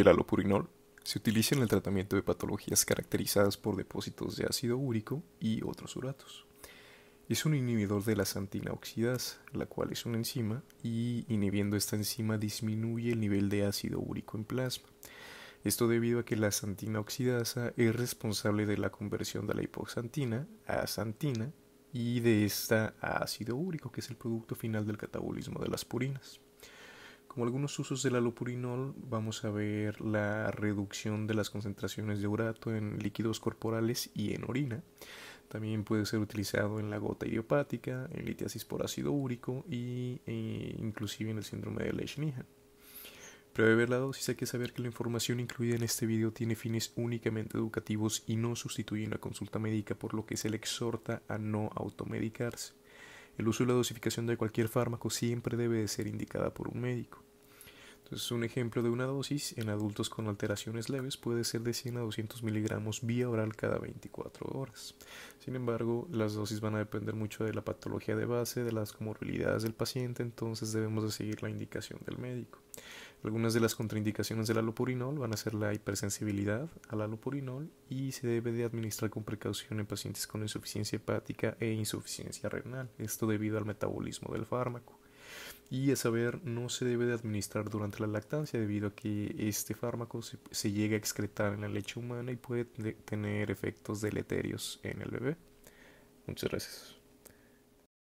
el alopurinol, se utiliza en el tratamiento de patologías caracterizadas por depósitos de ácido úrico y otros uratos. Es un inhibidor de la santina oxidasa, la cual es una enzima, y inhibiendo esta enzima disminuye el nivel de ácido úrico en plasma. Esto debido a que la xantina oxidasa es responsable de la conversión de la hipoxantina a santina y de esta a ácido úrico, que es el producto final del catabolismo de las purinas. Como algunos usos del alopurinol, vamos a ver la reducción de las concentraciones de urato en líquidos corporales y en orina. También puede ser utilizado en la gota idiopática, en litiasis por ácido úrico y, e inclusive en el síndrome de Pero Prever la dosis hay que saber que la información incluida en este video tiene fines únicamente educativos y no sustituye una consulta médica, por lo que se le exhorta a no automedicarse. El uso y la dosificación de cualquier fármaco siempre debe de ser indicada por un médico un ejemplo de una dosis en adultos con alteraciones leves puede ser de 100 a 200 miligramos vía oral cada 24 horas. Sin embargo, las dosis van a depender mucho de la patología de base, de las comorbilidades del paciente, entonces debemos de seguir la indicación del médico. Algunas de las contraindicaciones del alopurinol van a ser la hipersensibilidad al alopurinol y se debe de administrar con precaución en pacientes con insuficiencia hepática e insuficiencia renal, esto debido al metabolismo del fármaco y a saber no se debe de administrar durante la lactancia debido a que este fármaco se, se llega a excretar en la leche humana y puede tener efectos deleterios en el bebé. Muchas gracias.